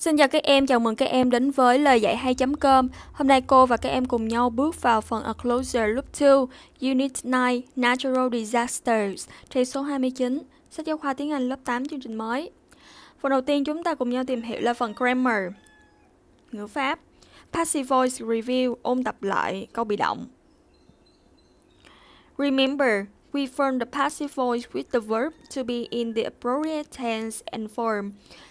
Xin chào các em, chào mừng các em đến với lời dạy hay.com. Hôm nay cô và các em cùng nhau bước vào phần A Closer Look 2, Unit 9, Natural Disasters, trang số 29, sách giáo khoa tiếng Anh lớp 8 chương trình mới. Phần đầu tiên chúng ta cùng nhau tìm hiểu là phần grammar, ngữ pháp, passive voice review, ôn tập lại câu bị động. Remember, we form the passive voice with the verb to be in the appropriate tense and form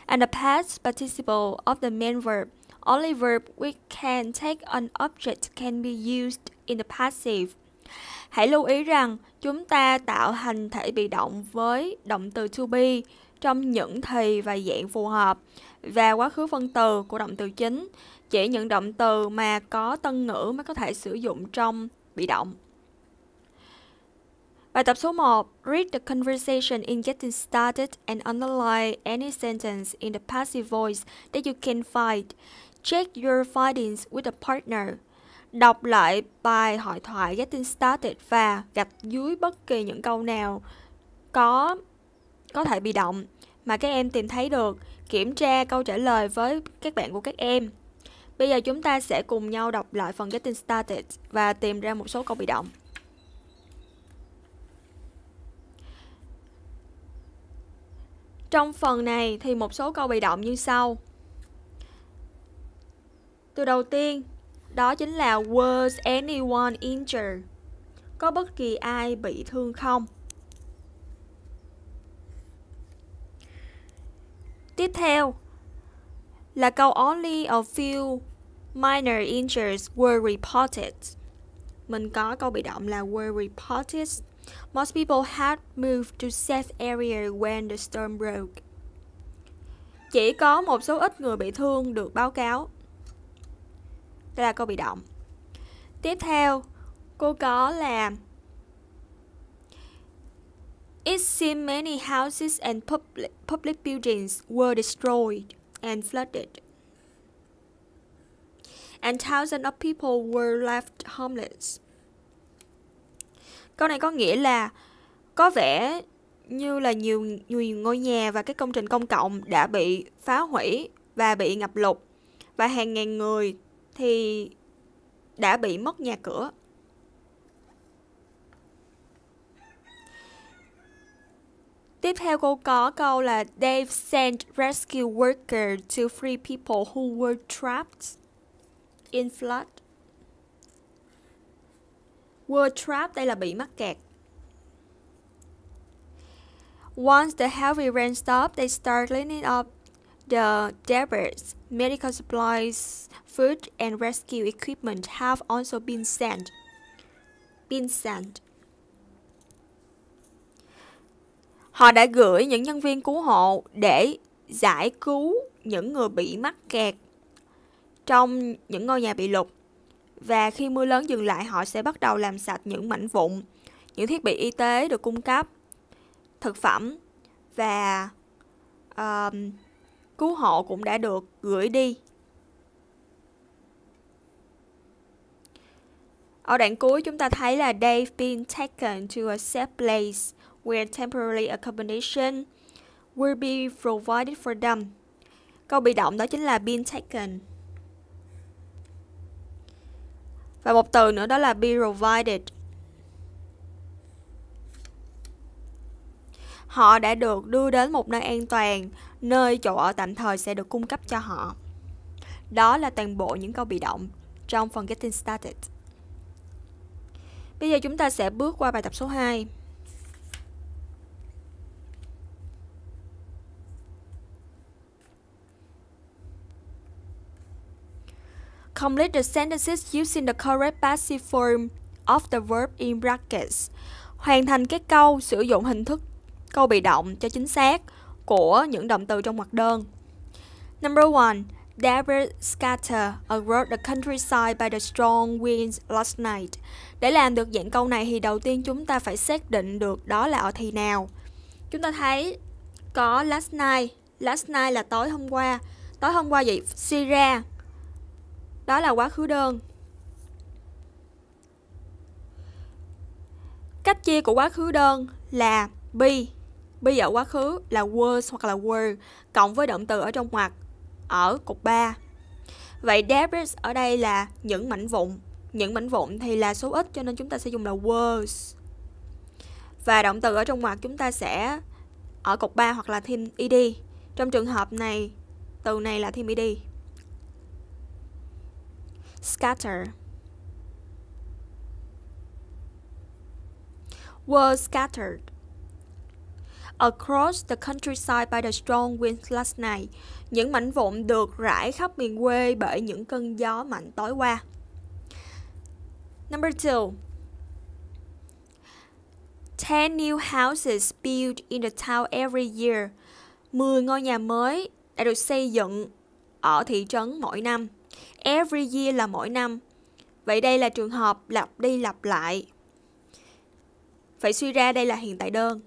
and the past participle of the main verb. Only verb we can take an object can be used in the passive. Hãy lưu ý rằng chúng ta tạo hành thể bị động với động từ to be trong những thì và dạng phù hợp và quá khứ phân từ của động từ chính, chỉ những động từ mà có tân ngữ mới có thể sử dụng trong bị động. Bài tập số 1. Read the conversation in Getting Started and underline any sentence in the passive voice that you can find. Check your findings with a partner. Đọc lại bài hội thoại Getting Started và gạch dưới bất kỳ những câu nào có có thể bị động mà các em tìm thấy được. Kiểm tra câu trả lời với các bạn của các em. Bây giờ chúng ta sẽ cùng nhau đọc lại phần Getting Started và tìm ra một số câu bị động. Trong phần này thì một số câu bị động như sau. Từ đầu tiên, đó chính là Was anyone injured? Có bất kỳ ai bị thương không? Tiếp theo là câu Only a few minor injuries were reported. Mình có câu bị động là were reported Most people had moved to safe area when the storm broke. Chỉ có một số ít người bị thương được báo cáo. Đây là câu bị động. Tiếp theo, cô có là It seemed many houses and public, public buildings were destroyed and flooded. And thousands of people were left homeless. Câu này có nghĩa là có vẻ như là nhiều, nhiều ngôi nhà và các công trình công cộng đã bị phá hủy và bị ngập lụt và hàng ngàn người thì đã bị mất nhà cửa. Tiếp theo cô có câu là They've sent rescue workers to free people who were trapped in flood. World Trap, đây là bị mắc kẹt. Once the heavy rain stopped, they started cleaning up the debris. Medical supplies, food, and rescue equipment have also been sent. Been sent. Họ đã gửi những nhân viên cứu hộ để giải cứu những người bị mắc kẹt trong những ngôi nhà bị lụt và khi mưa lớn dừng lại họ sẽ bắt đầu làm sạch những mảnh vụn, những thiết bị y tế được cung cấp, thực phẩm và uh, cứu hộ cũng đã được gửi đi. Ở đoạn cuối chúng ta thấy là they've been taken to a safe place where temporary accommodation will be provided for them. Câu bị động đó chính là been taken. Và một từ nữa đó là be provided. Họ đã được đưa đến một nơi an toàn, nơi chỗ ở tạm thời sẽ được cung cấp cho họ. Đó là toàn bộ những câu bị động trong phần Getting Started. Bây giờ chúng ta sẽ bước qua bài tập số 2. Complete the sentences using the correct passive form of the verb in brackets. Hoàn thành các câu sử dụng hình thức câu bị động cho chính xác của những động từ trong mặt đơn. Number one, There were scattered across the countryside by the strong winds last night. Để làm được dạng câu này thì đầu tiên chúng ta phải xác định được đó là ở thì nào. Chúng ta thấy có last night, last night là tối hôm qua. Tối hôm qua vậy, ra đó là quá khứ đơn. Cách chia của quá khứ đơn là be. Be ở quá khứ là was hoặc là were cộng với động từ ở trong ngoặc ở cục 3. Vậy debris ở đây là những mảnh vụn. Những mảnh vụn thì là số ít cho nên chúng ta sẽ dùng là was. Và động từ ở trong ngoặc chúng ta sẽ ở cục 3 hoặc là thêm ed. Trong trường hợp này, từ này là thêm ed scatter was scattered across the countryside by the strong winds last night. Những mảnh vụn được rải khắp miền quê bởi những cơn gió mạnh tối qua. Number two. Ten new houses built in the town every year. 10 ngôi nhà mới đã được xây dựng ở thị trấn mỗi năm every year là mỗi năm. Vậy đây là trường hợp lặp đi lặp lại. Phải suy ra đây là hiện tại đơn.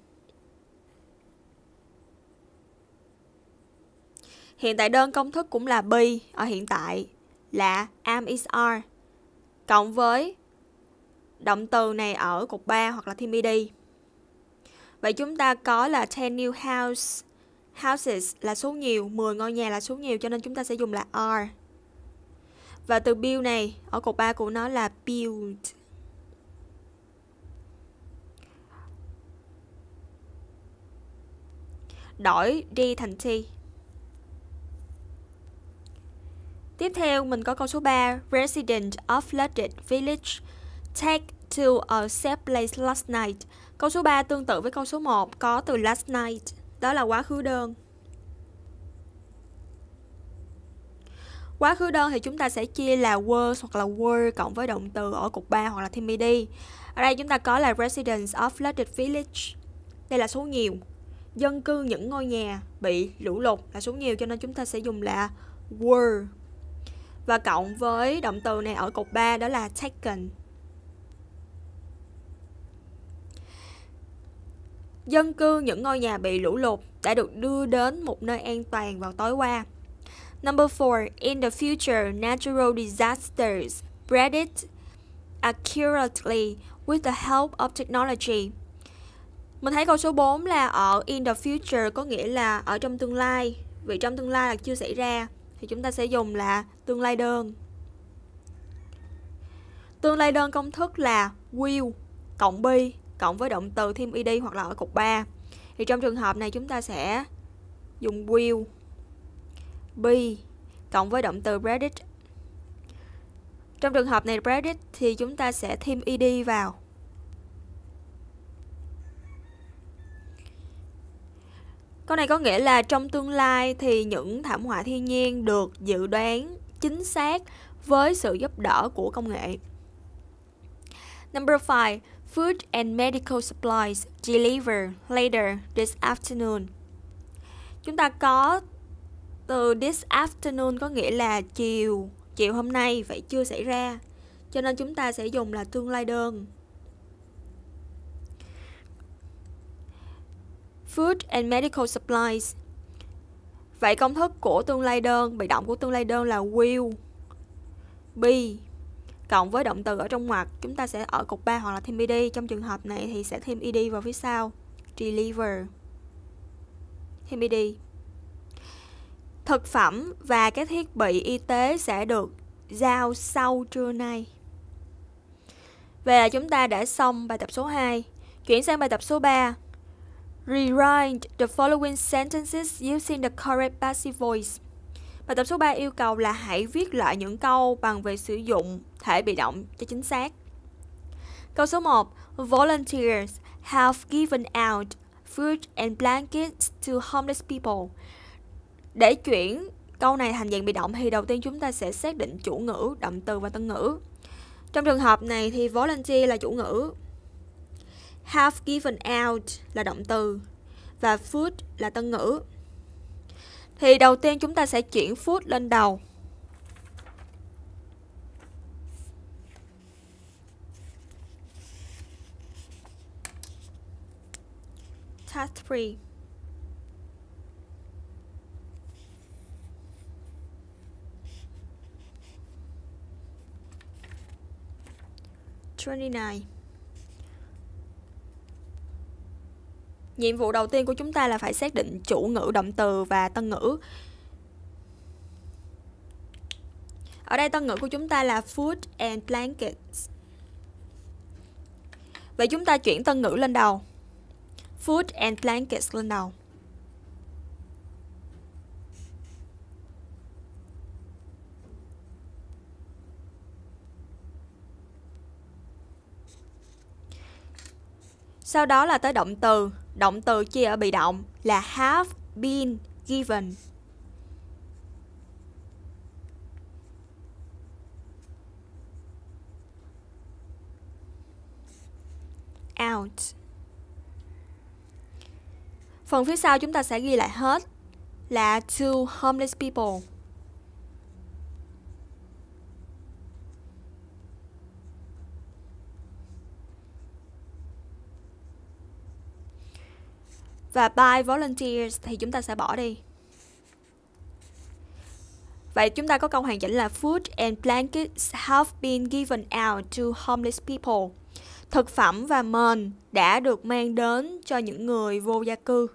Hiện tại đơn công thức cũng là be ở hiện tại là am is are cộng với động từ này ở cục 3 hoặc là thêm đi. Vậy chúng ta có là 10 new house. Houses là số nhiều, 10 ngôi nhà là số nhiều cho nên chúng ta sẽ dùng là are. Và từ build này ở cột 3 của nó là build. Đổi D thành T. Tiếp theo mình có câu số 3 Resident of flooded village Take to a safe place last night Câu số 3 tương tự với câu số 1 có từ last night Đó là quá khứ đơn Quá khứ đơn thì chúng ta sẽ chia là was hoặc là were cộng với động từ ở cục 3 hoặc là thêm đi. Ở đây chúng ta có là residents of flooded village. Đây là số nhiều. Dân cư những ngôi nhà bị lũ lụt là số nhiều cho nên chúng ta sẽ dùng là were. Và cộng với động từ này ở cục 3 đó là taken. Dân cư những ngôi nhà bị lũ lụt đã được đưa đến một nơi an toàn vào tối qua. Number four, in the future, natural disasters predicted accurately with the help of technology. Mình thấy câu số 4 là ở in the future có nghĩa là ở trong tương lai. Vì trong tương lai là chưa xảy ra thì chúng ta sẽ dùng là tương lai đơn. Tương lai đơn công thức là will cộng be cộng với động từ thêm ed hoặc là ở cục 3. Thì trong trường hợp này chúng ta sẽ dùng will be cộng với động từ predict. Trong trường hợp này predict thì chúng ta sẽ thêm ed vào. Câu này có nghĩa là trong tương lai thì những thảm họa thiên nhiên được dự đoán chính xác với sự giúp đỡ của công nghệ. Number 5. Food and medical supplies delivered later this afternoon. Chúng ta có từ this afternoon có nghĩa là chiều, chiều hôm nay vậy chưa xảy ra. Cho nên chúng ta sẽ dùng là tương lai đơn. Food and medical supplies. Vậy công thức của tương lai đơn, bị động của tương lai đơn là will be cộng với động từ ở trong ngoặc chúng ta sẽ ở cục 3 hoặc là thêm ed trong trường hợp này thì sẽ thêm ed vào phía sau deliver thêm ed thực phẩm và các thiết bị y tế sẽ được giao sau trưa nay. Vậy là chúng ta đã xong bài tập số 2. Chuyển sang bài tập số 3. Rewrite the following sentences using the correct passive voice. Bài tập số 3 yêu cầu là hãy viết lại những câu bằng việc sử dụng thể bị động cho chính xác. Câu số 1. Volunteers have given out food and blankets to homeless people. Để chuyển câu này thành dạng bị động thì đầu tiên chúng ta sẽ xác định chủ ngữ, động từ và tân ngữ. Trong trường hợp này thì volunteer là chủ ngữ. Have given out là động từ và food là tân ngữ. Thì đầu tiên chúng ta sẽ chuyển food lên đầu. Task 3 29 Nhiệm vụ đầu tiên của chúng ta là phải xác định chủ ngữ, động từ và tân ngữ Ở đây tân ngữ của chúng ta là food and blankets Vậy chúng ta chuyển tân ngữ lên đầu Food and blankets lên đầu Sau đó là tới động từ. Động từ chia ở bị động là have been given. out. Phần phía sau chúng ta sẽ ghi lại hết là to homeless people. Và by volunteers thì chúng ta sẽ bỏ đi. Vậy chúng ta có câu hoàn chỉnh là Food and blankets have been given out to homeless people. Thực phẩm và mền đã được mang đến cho những người vô gia cư.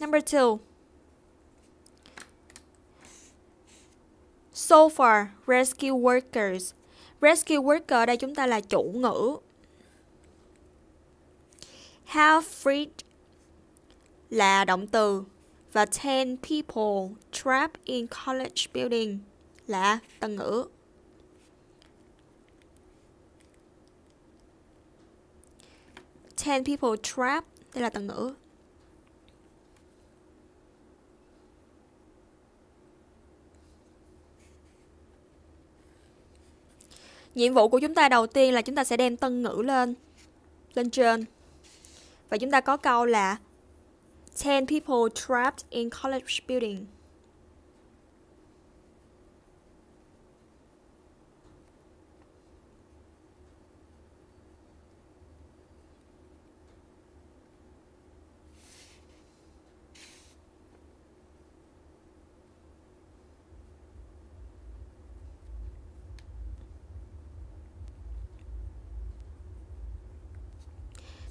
Number two. So far, rescue workers. Rescue worker đây chúng ta là chủ ngữ Halfred là động từ và ten people trapped in college building là tân ngữ. Ten people trapped đây là tân ngữ. Nhiệm vụ của chúng ta đầu tiên là chúng ta sẽ đem tân ngữ lên lên trên và chúng ta có câu là 10 people trapped in college building.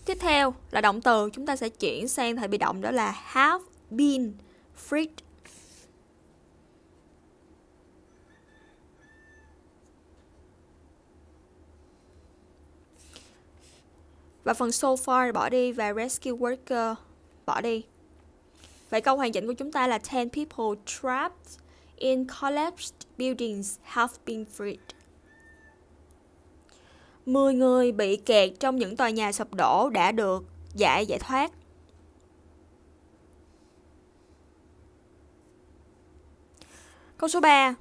Tiếp theo là động từ chúng ta sẽ chuyển sang thời bị động đó là have been freed. Và phần so far bỏ đi và rescue worker bỏ đi. Vậy câu hoàn chỉnh của chúng ta là 10 people trapped in collapsed buildings have been freed. 10 người bị kẹt trong những tòa nhà sập đổ đã được giải giải thoát. Câu số 3.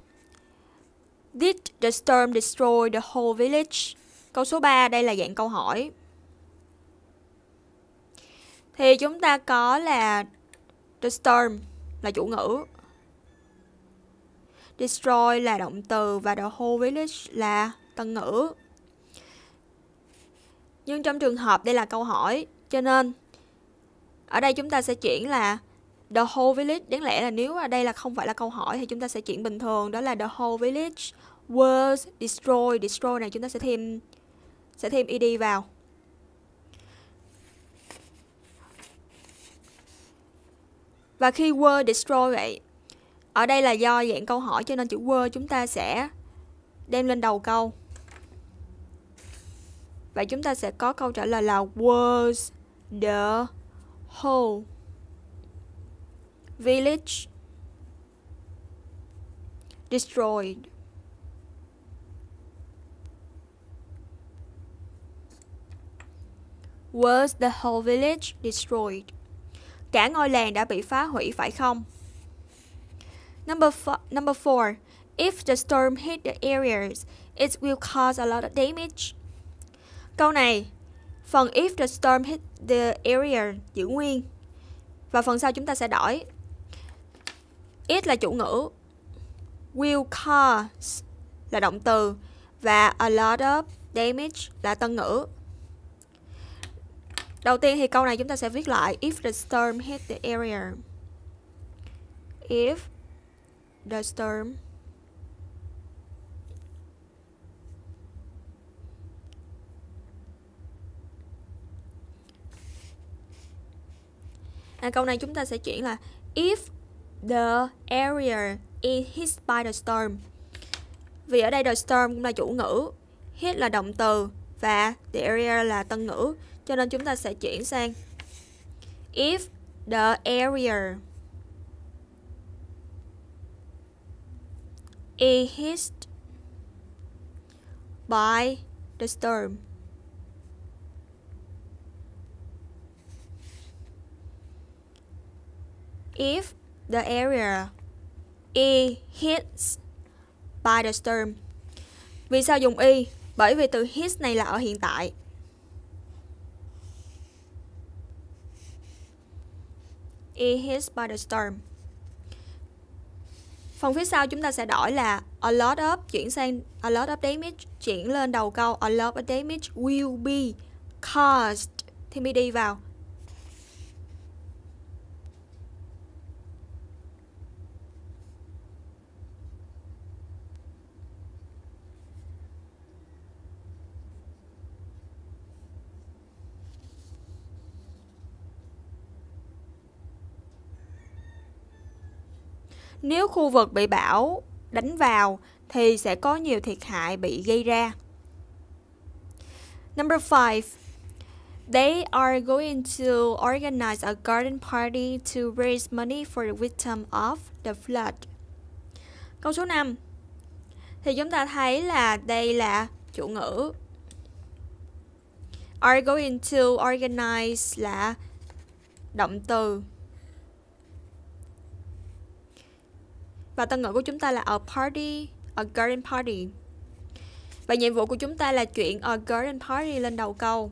Did the storm destroy the whole village? Câu số 3 đây là dạng câu hỏi. Thì chúng ta có là the storm là chủ ngữ. Destroy là động từ và the whole village là tân ngữ nhưng trong trường hợp đây là câu hỏi cho nên ở đây chúng ta sẽ chuyển là the whole village đáng lẽ là nếu ở đây là không phải là câu hỏi thì chúng ta sẽ chuyển bình thường đó là the whole village was destroyed destroy này chúng ta sẽ thêm sẽ thêm id vào và khi were destroyed vậy ở đây là do dạng câu hỏi cho nên chữ were chúng ta sẽ đem lên đầu câu Vậy chúng ta sẽ có câu trả lời là was the whole village destroyed. Was the whole village destroyed? Cả ngôi làng đã bị phá hủy phải không? Number number four, if the storm hit the areas, it will cause a lot of damage Câu này, phần if the storm hit the area giữ nguyên. Và phần sau chúng ta sẽ đổi. It là chủ ngữ. Will cause là động từ. Và a lot of damage là tân ngữ. Đầu tiên thì câu này chúng ta sẽ viết lại If the storm hit the area If the storm à, câu này chúng ta sẽ chuyển là if the area is hit by the storm vì ở đây the storm cũng là chủ ngữ hit là động từ và the area là tân ngữ cho nên chúng ta sẽ chuyển sang if the area is hit by the storm if the area is e hit by the storm. Vì sao dùng y? E? Bởi vì từ hit này là ở hiện tại. Is e hits by the storm. Phần phía sau chúng ta sẽ đổi là a lot of chuyển sang a lot of damage chuyển lên đầu câu a lot of damage will be caused thì mới đi vào Nếu khu vực bị bão đánh vào thì sẽ có nhiều thiệt hại bị gây ra. Number 5. They are going to organize a garden party to raise money for the victim of the flood. Câu số 5. Thì chúng ta thấy là đây là chủ ngữ. Are going to organize là động từ và tân ngữ của chúng ta là a party, a garden party. Và nhiệm vụ của chúng ta là chuyển a garden party lên đầu câu.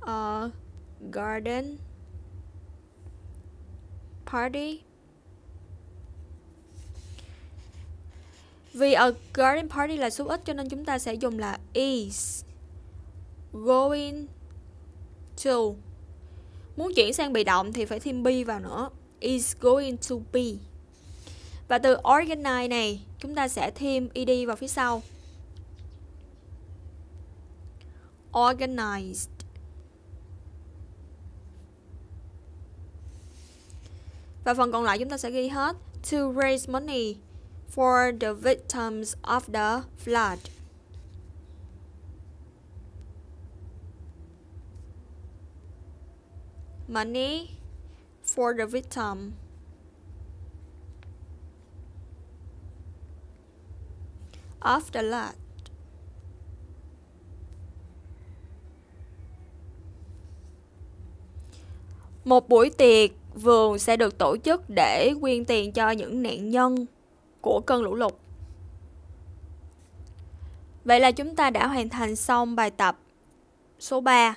A garden party. Vì a garden party là số ít cho nên chúng ta sẽ dùng là is going to. Muốn chuyển sang bị động thì phải thêm be vào nữa is going to be và từ organize này chúng ta sẽ thêm ed vào phía sau organized và phần còn lại chúng ta sẽ ghi hết to raise money for the victims of the flood money for the victim. Of the Một buổi tiệc vườn sẽ được tổ chức để quyên tiền cho những nạn nhân của cơn lũ lụt. Vậy là chúng ta đã hoàn thành xong bài tập số 3.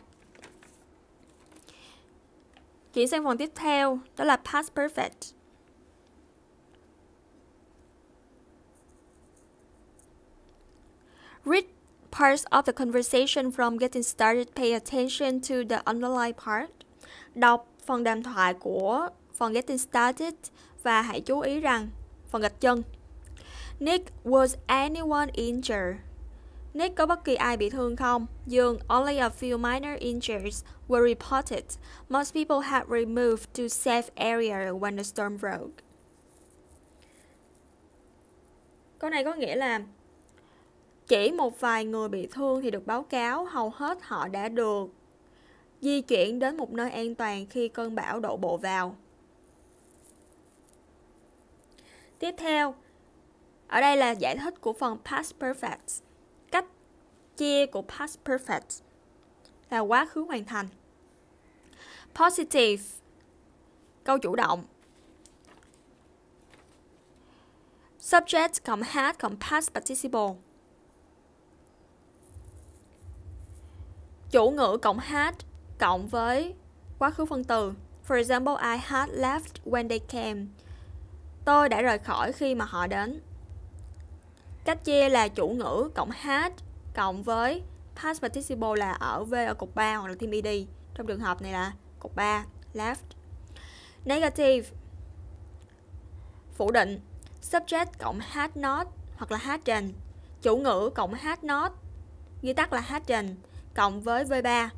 Chuyển sang phần tiếp theo, đó là past perfect. Read parts of the conversation from getting started, pay attention to the underlying part. Đọc phần đàm thoại của phần getting started và hãy chú ý rằng phần gạch chân. Nick was anyone injured? Nick có bất kỳ ai bị thương không? Dương, only a few minor injuries were reported. Most people had removed to safe area when the storm broke. Câu này có nghĩa là chỉ một vài người bị thương thì được báo cáo, hầu hết họ đã được di chuyển đến một nơi an toàn khi cơn bão đổ bộ vào. Tiếp theo, ở đây là giải thích của phần past perfect kia của past perfect là quá khứ hoàn thành. Positive câu chủ động. Subject cộng had cộng past participle. Chủ ngữ cộng had cộng với quá khứ phân từ. For example, I had left when they came. Tôi đã rời khỏi khi mà họ đến. Cách chia là chủ ngữ cộng had cộng với past participle là ở V ở cục 3 hoặc là thêm ed trong trường hợp này là cục 3 left negative phủ định subject cộng had not hoặc là hadn't chủ ngữ cộng had not ghi tắt là hadn't cộng với V3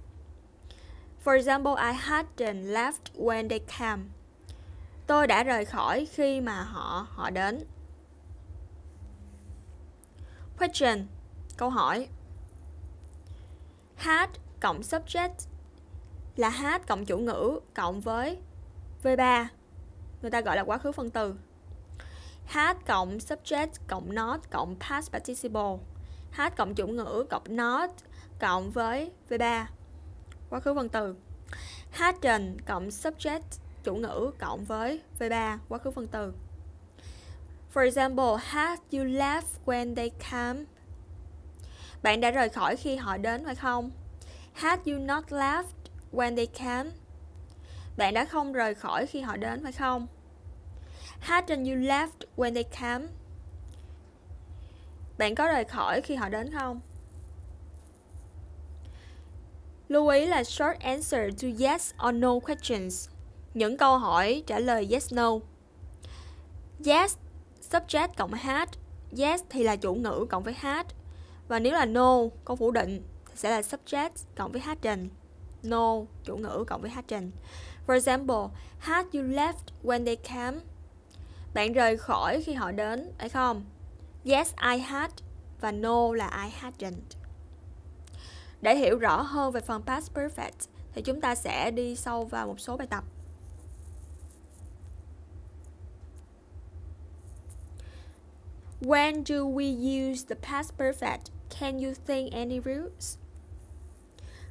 For example, I hadn't left when they came. Tôi đã rời khỏi khi mà họ họ đến. Question Câu hỏi had cộng subject là had cộng chủ ngữ cộng với V3 người ta gọi là quá khứ phân từ had cộng subject cộng not cộng past participle had cộng chủ ngữ cộng not cộng với V3 quá khứ phân từ hadn't cộng subject chủ ngữ cộng với V3 quá khứ phân từ for example had you left when they came bạn đã rời khỏi khi họ đến phải không? Had you not left when they came? Bạn đã không rời khỏi khi họ đến phải không? Hadn't you left when they came? Bạn có rời khỏi khi họ đến không? Lưu ý là short answer to yes or no questions. Những câu hỏi trả lời yes no. Yes subject cộng had, yes thì là chủ ngữ cộng với had, và nếu là no, câu phủ định thì sẽ là subject cộng với hadn't. No, chủ ngữ cộng với hadn't. For example, had you left when they came? Bạn rời khỏi khi họ đến, phải không? Yes, I had và no là I hadn't. Để hiểu rõ hơn về phần past perfect thì chúng ta sẽ đi sâu vào một số bài tập. When do we use the past perfect? Can you think any rules?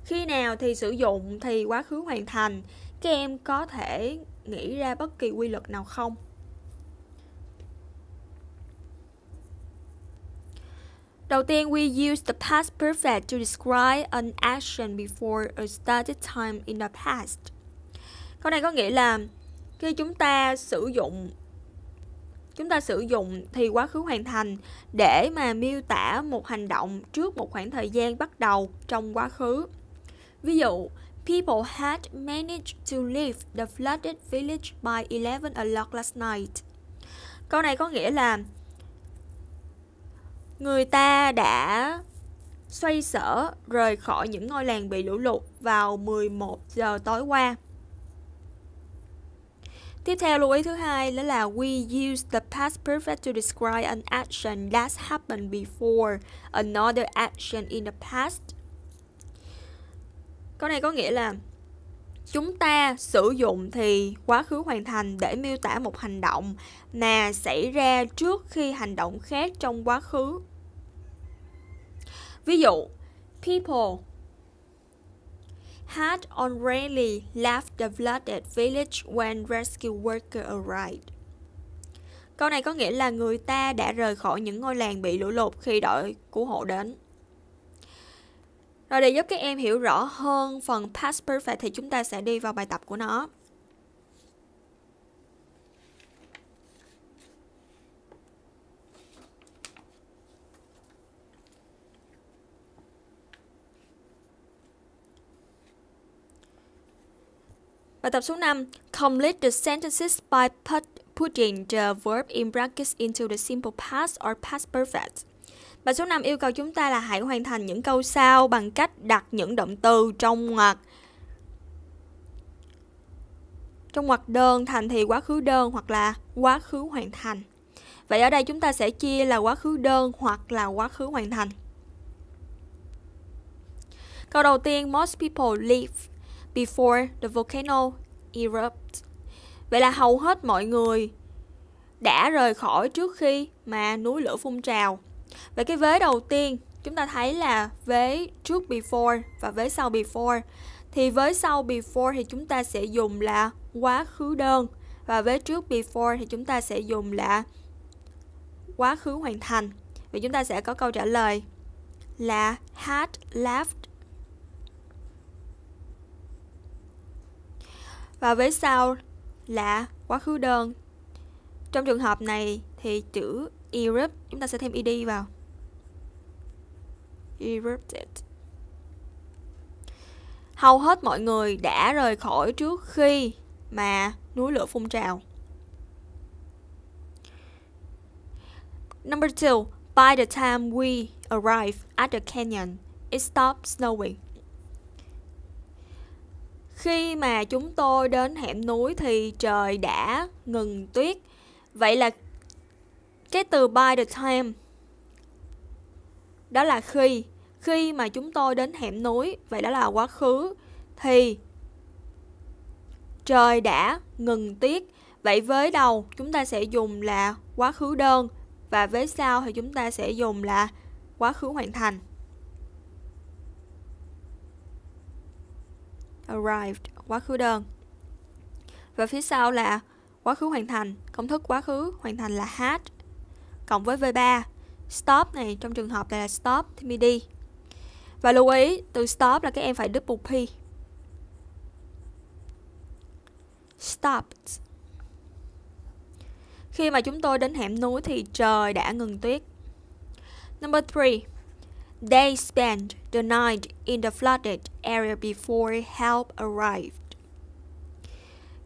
Khi nào thì sử dụng thì quá khứ hoàn thành Các em có thể nghĩ ra bất kỳ quy luật nào không? Đầu tiên, we use the past perfect to describe an action before a stated time in the past. Câu này có nghĩa là khi chúng ta sử dụng chúng ta sử dụng thì quá khứ hoàn thành để mà miêu tả một hành động trước một khoảng thời gian bắt đầu trong quá khứ. Ví dụ, people had managed to leave the flooded village by 11 o'clock last night. Câu này có nghĩa là người ta đã xoay sở rời khỏi những ngôi làng bị lũ lụt vào 11 giờ tối qua. Tiếp theo lưu ý thứ hai đó là we use the past perfect to describe an action that's happened before another action in the past. Câu này có nghĩa là chúng ta sử dụng thì quá khứ hoàn thành để miêu tả một hành động mà xảy ra trước khi hành động khác trong quá khứ. Ví dụ, people had already left the flooded village when rescue worker arrived. Câu này có nghĩa là người ta đã rời khỏi những ngôi làng bị lũ lụt khi đội cứu hộ đến. Rồi để giúp các em hiểu rõ hơn phần past perfect thì chúng ta sẽ đi vào bài tập của nó. Bài tập số 5. Complete the sentences by put, putting the verb in brackets into the simple past or past perfect. Bài số 5 yêu cầu chúng ta là hãy hoàn thành những câu sau bằng cách đặt những động từ trong ngoặc trong ngoặc đơn thành thì quá khứ đơn hoặc là quá khứ hoàn thành. Vậy ở đây chúng ta sẽ chia là quá khứ đơn hoặc là quá khứ hoàn thành. Câu đầu tiên, most people live before the volcano erupts. Vậy là hầu hết mọi người đã rời khỏi trước khi mà núi lửa phun trào. Vậy cái vế đầu tiên chúng ta thấy là vế trước before và vế sau before. Thì với sau before thì chúng ta sẽ dùng là quá khứ đơn và vế trước before thì chúng ta sẽ dùng là quá khứ hoàn thành. Vậy chúng ta sẽ có câu trả lời là had left và vế sau là quá khứ đơn. Trong trường hợp này thì chữ erupt chúng ta sẽ thêm ed vào. Erupted. Hầu hết mọi người đã rời khỏi trước khi mà núi lửa phun trào. Number two, by the time we arrive at the canyon, it stopped snowing. Khi mà chúng tôi đến hẻm núi thì trời đã ngừng tuyết. Vậy là cái từ by the time đó là khi khi mà chúng tôi đến hẻm núi vậy đó là quá khứ thì trời đã ngừng tuyết. vậy với đầu chúng ta sẽ dùng là quá khứ đơn và với sau thì chúng ta sẽ dùng là quá khứ hoàn thành arrived quá khứ đơn và phía sau là quá khứ hoàn thành công thức quá khứ hoàn thành là had cộng với v3 stop này trong trường hợp này là stop thì mới đi và lưu ý từ stop là các em phải double p stopped khi mà chúng tôi đến hẻm núi thì trời đã ngừng tuyết number 3 They spent the night in the flooded area before help arrived.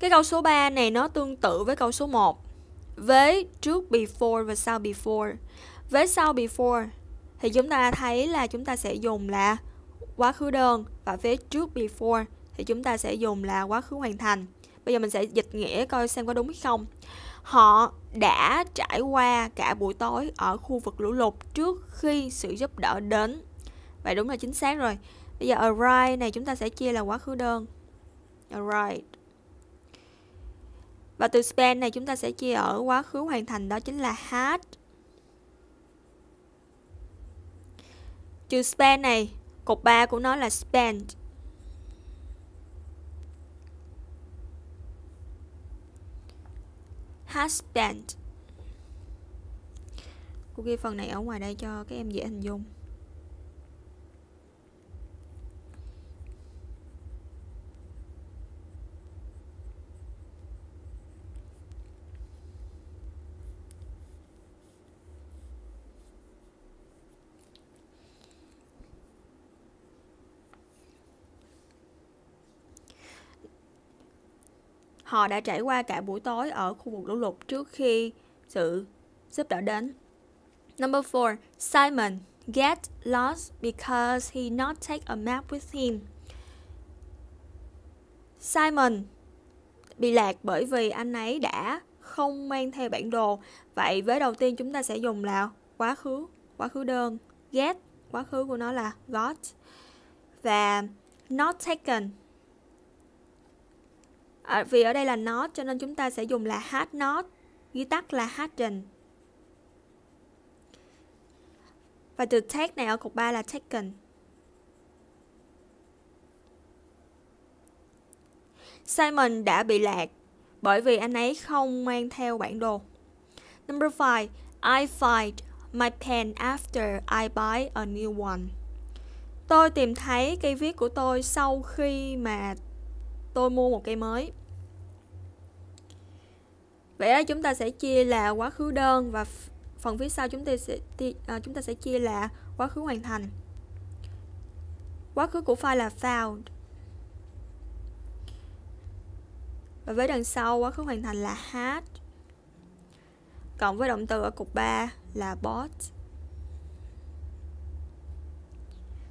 Cái câu số 3 này nó tương tự với câu số 1. Với trước before và sau before. Với sau before thì chúng ta thấy là chúng ta sẽ dùng là quá khứ đơn và với trước before thì chúng ta sẽ dùng là quá khứ hoàn thành. Bây giờ mình sẽ dịch nghĩa coi xem có đúng hay không họ đã trải qua cả buổi tối ở khu vực lũ lụt trước khi sự giúp đỡ đến vậy đúng là chính xác rồi bây giờ arrive này chúng ta sẽ chia là quá khứ đơn arrive và từ spend này chúng ta sẽ chia ở quá khứ hoàn thành đó chính là had trừ spend này cột 3 của nó là spent husband, cô ghi phần này ở ngoài đây cho các em dễ hình dung Họ đã trải qua cả buổi tối ở khu vực lũ lụt trước khi sự giúp đỡ đến. Number 4. Simon get lost because he not take a map with him. Simon bị lạc bởi vì anh ấy đã không mang theo bản đồ. Vậy với đầu tiên chúng ta sẽ dùng là quá khứ, quá khứ đơn. Get, quá khứ của nó là got. Và not taken à, vì ở đây là not cho nên chúng ta sẽ dùng là has not ghi tắt là hasn't và từ take này ở cục 3 là taken Simon đã bị lạc bởi vì anh ấy không mang theo bản đồ. Number 5, I find my pen after I buy a new one. Tôi tìm thấy cây viết của tôi sau khi mà tôi mua một cây mới vậy đó chúng ta sẽ chia là quá khứ đơn và phần phía sau chúng ta sẽ à, chúng ta sẽ chia là quá khứ hoàn thành quá khứ của file là found và với đằng sau quá khứ hoàn thành là had cộng với động từ ở cục 3 là bought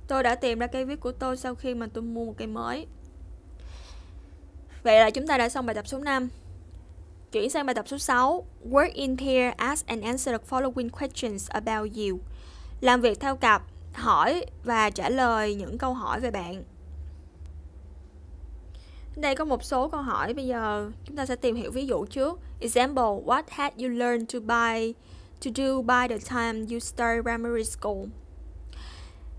tôi đã tìm ra cái viết của tôi sau khi mà tôi mua một cây mới Vậy là chúng ta đã xong bài tập số 5. Chuyển sang bài tập số 6. Work in pair ask and answer the following questions about you. Làm việc theo cặp, hỏi và trả lời những câu hỏi về bạn. Đây có một số câu hỏi bây giờ chúng ta sẽ tìm hiểu ví dụ trước. Example, what had you learned to buy to do by the time you start primary school?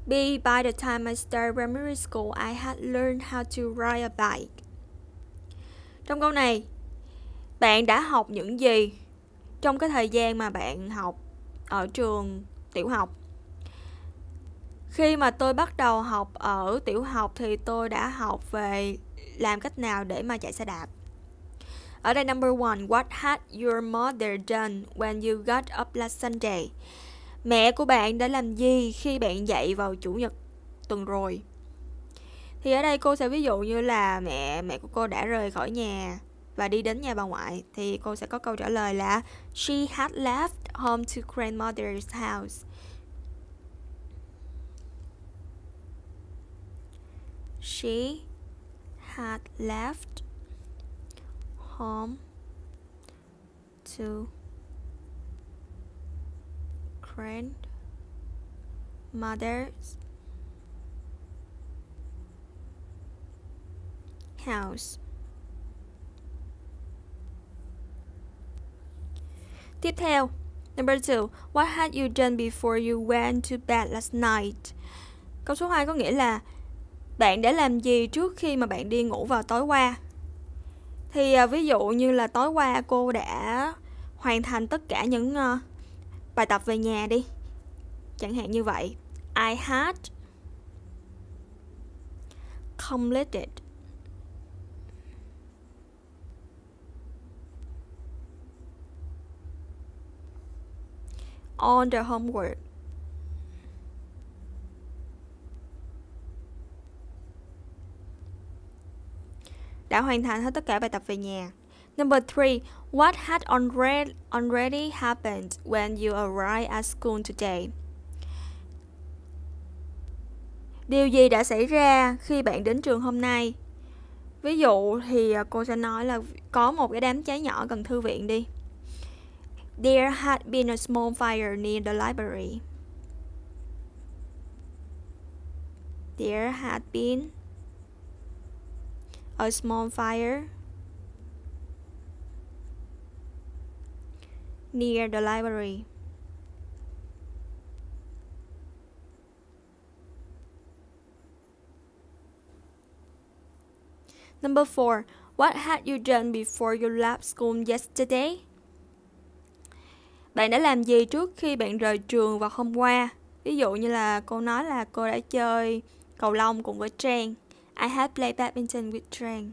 B. By the time I started primary school, I had learned how to ride a bike. Trong câu này, bạn đã học những gì trong cái thời gian mà bạn học ở trường tiểu học? Khi mà tôi bắt đầu học ở tiểu học thì tôi đã học về làm cách nào để mà chạy xe đạp. Ở đây number one, what had your mother done when you got up last Sunday? Mẹ của bạn đã làm gì khi bạn dậy vào chủ nhật tuần rồi? Thì ở đây cô sẽ ví dụ như là mẹ mẹ của cô đã rời khỏi nhà và đi đến nhà bà ngoại thì cô sẽ có câu trả lời là she had left home to grandmother's house. She had left home to grandmother's house. Tiếp theo, number 2, what had you done before you went to bed last night? Câu số 2 có nghĩa là bạn đã làm gì trước khi mà bạn đi ngủ vào tối qua? Thì à, ví dụ như là tối qua cô đã hoàn thành tất cả những uh, bài tập về nhà đi. Chẳng hạn như vậy. I had completed on the homework đã hoàn thành hết tất cả bài tập về nhà. Number 3. What had already, already happened when you arrived at school today? Điều gì đã xảy ra khi bạn đến trường hôm nay? Ví dụ thì à, cô sẽ nói là có một cái đám cháy nhỏ gần thư viện đi. There had been a small fire near the library. There had been a small fire near the library. Number 4. What had you done before you left school yesterday? bạn đã làm gì trước khi bạn rời trường vào hôm qua ví dụ như là cô nói là cô đã chơi cầu lông cùng với trang i have played badminton with trang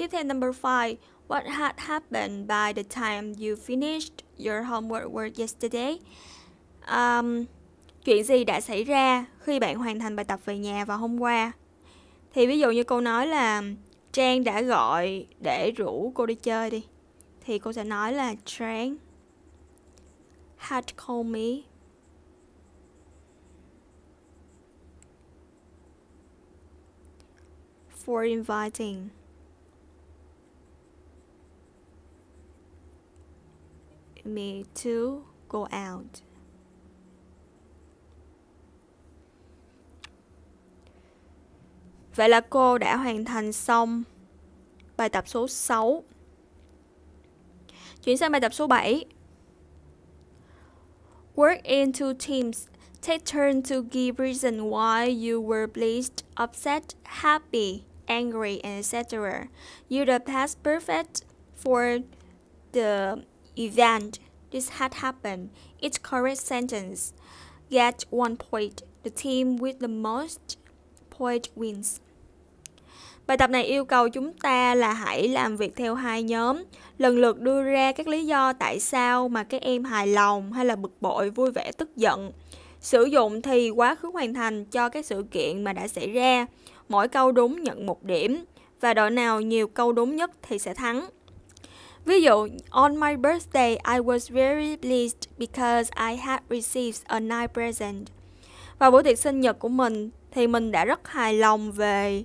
Tiếp theo number 5, what had happened by the time you finished your homework work yesterday? Um, chuyện gì đã xảy ra khi bạn hoàn thành bài tập về nhà vào hôm qua? Thì ví dụ như cô nói là Trang đã gọi để rủ cô đi chơi đi. Thì cô sẽ nói là Trang had called me for inviting. me to go out. Vậy là cô đã hoàn thành xong bài tập số 6. Chuyển sang bài tập số 7. Work in two teams. Take turn to give reason why you were pleased, upset, happy, angry, etc. Use the past perfect for the event this had happened each correct sentence gets one point the team with the most point wins Bài tập này yêu cầu chúng ta là hãy làm việc theo hai nhóm, lần lượt đưa ra các lý do tại sao mà các em hài lòng hay là bực bội, vui vẻ, tức giận. Sử dụng thì quá khứ hoàn thành cho các sự kiện mà đã xảy ra. Mỗi câu đúng nhận một điểm và đội nào nhiều câu đúng nhất thì sẽ thắng. Ví dụ, on my birthday, I was very pleased because I had received a nice present. Vào buổi tiệc sinh nhật của mình thì mình đã rất hài lòng về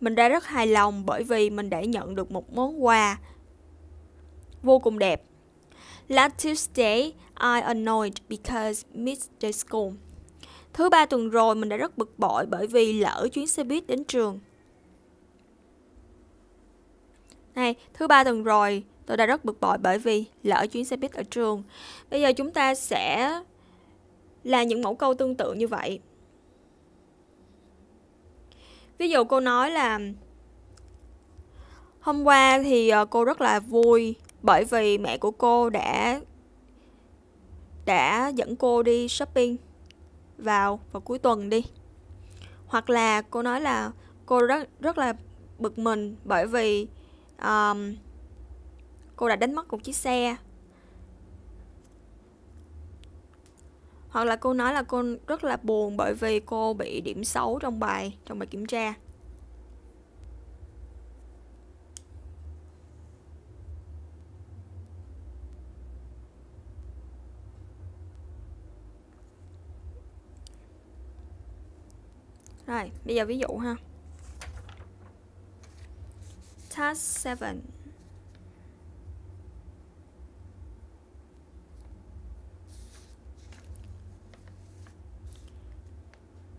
mình đã rất hài lòng bởi vì mình đã nhận được một món quà vô cùng đẹp. Last Tuesday, I annoyed because missed the school. Thứ ba tuần rồi mình đã rất bực bội bởi vì lỡ chuyến xe buýt đến trường. Này, thứ ba tuần rồi Tôi đã rất bực bội bởi vì lỡ chuyến xe buýt ở trường. Bây giờ chúng ta sẽ là những mẫu câu tương tự như vậy. Ví dụ cô nói là Hôm qua thì ờ, cô rất là vui bởi vì mẹ của cô đã đã dẫn cô đi shopping vào vào cuối tuần đi. Hoặc là cô nói là cô rất rất là bực mình bởi vì um, cô đã đánh mất một chiếc xe hoặc là cô nói là cô rất là buồn bởi vì cô bị điểm xấu trong bài trong bài kiểm tra Rồi, bây giờ ví dụ ha. Task 7.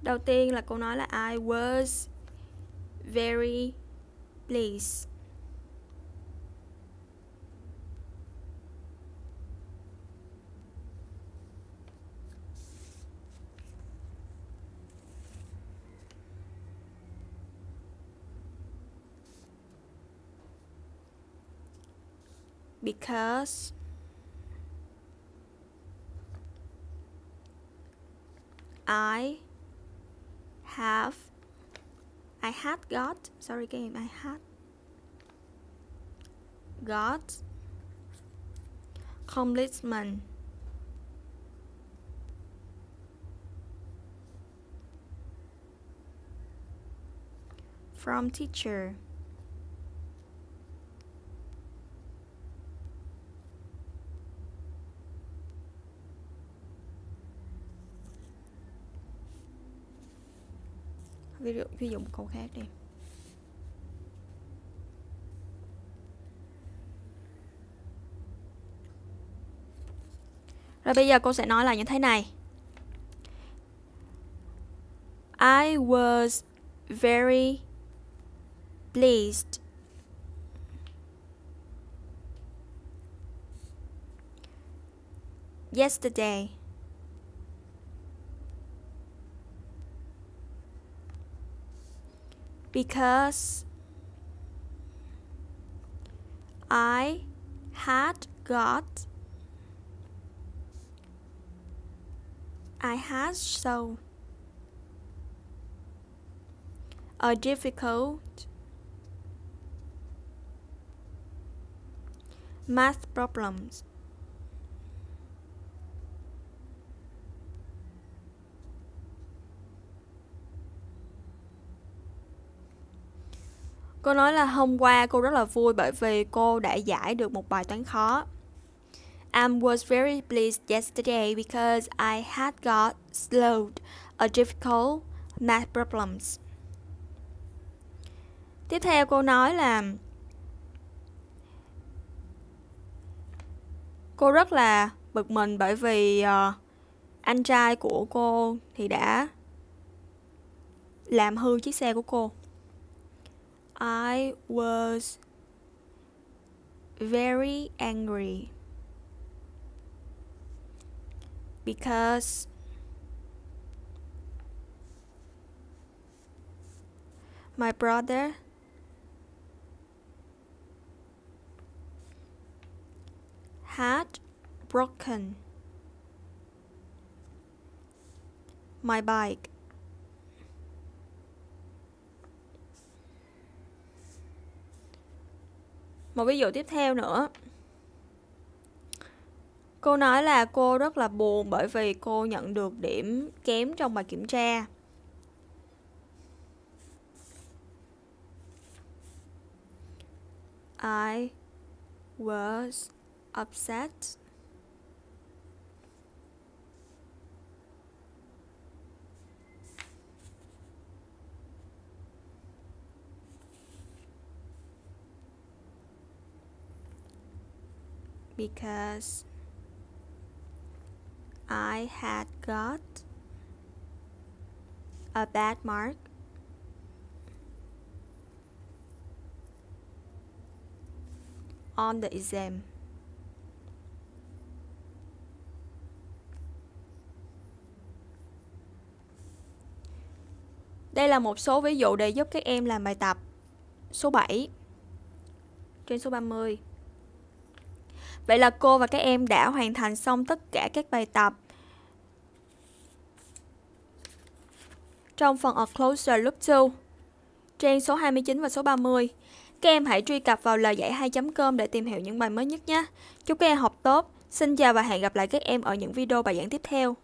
Đầu tiên là cô nói là I was very pleased. because I have I had got sorry game I had got completion from teacher ví dụ một câu khác đi Rồi bây giờ cô sẽ nói là như thế này I was very pleased yesterday because I had got I had so a difficult math problems. Cô nói là hôm qua cô rất là vui bởi vì cô đã giải được một bài toán khó. I was very pleased yesterday because I had got slowed a difficult math problems. Tiếp theo cô nói là cô rất là bực mình bởi vì uh, anh trai của cô thì đã làm hư chiếc xe của cô I was very angry because my brother had broken my bike. một ví dụ tiếp theo nữa cô nói là cô rất là buồn bởi vì cô nhận được điểm kém trong bài kiểm tra I was upset because I had got a bad mark on the exam. Đây là một số ví dụ để giúp các em làm bài tập số 7 trên số 30. Vậy là cô và các em đã hoàn thành xong tất cả các bài tập. Trong phần A Closer loop 2, trang số 29 và số 30, các em hãy truy cập vào lời giải 2.com để tìm hiểu những bài mới nhất nhé. Chúc các em học tốt. Xin chào và hẹn gặp lại các em ở những video bài giảng tiếp theo.